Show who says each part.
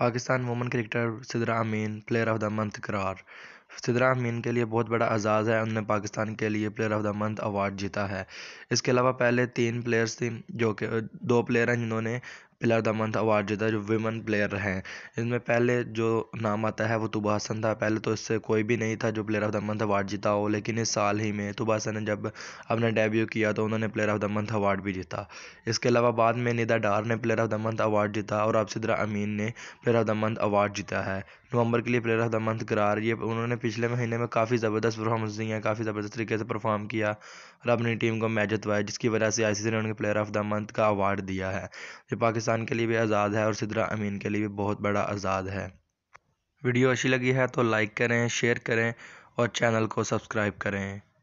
Speaker 1: Pakistan woman cricketer Sidra Amin player of the month करार सदरा अमीन के लिए बहुत बड़ा एजाज़ है उनने पाकिस्तान के लिए player of the month award जीता है इसके अलावा पहले तीन प्लेयर्स थी जो कि दो प्लेयर हैं जिन्होंने player of the month award जीता जो वुमेन प्लेयर हैं इनमें पहले जो नाम आता है वो तुबा हसन था पहले तो इससे कोई भी नहीं था जो player of the month award जीता हो लेकिन इस साल ही में तुबा हसन ने जब अपना डेब्यू किया तो उन्होंने player of the month award भी जीता इसके अलावा बाद में निदा डार ने player of the month award जीता और अब सिदरा अमीन ने player of the month award जीता है नवंबर के लिए प्लेयर ऑफ द मंथ करार ये उन्होंने पिछले महीने में काफ़ी ज़बरदस्त परफॉर्मेंस दी है काफ़ी ज़बरदस्त तरीके से परफॉर्म किया और अपनी टीम को मैच जितवाया जिसकी वजह से आईसीसी ने उन्हें प्लेयर ऑफ द मंथ का अवार्ड दिया है जो पाकिस्तान के लिए भी आज़ाद है और सिद्रा अमीन के लिए भी बहुत बड़ा आज़ाद है वीडियो अच्छी लगी है तो लाइक करें शेयर करें और चैनल को सब्सक्राइब करें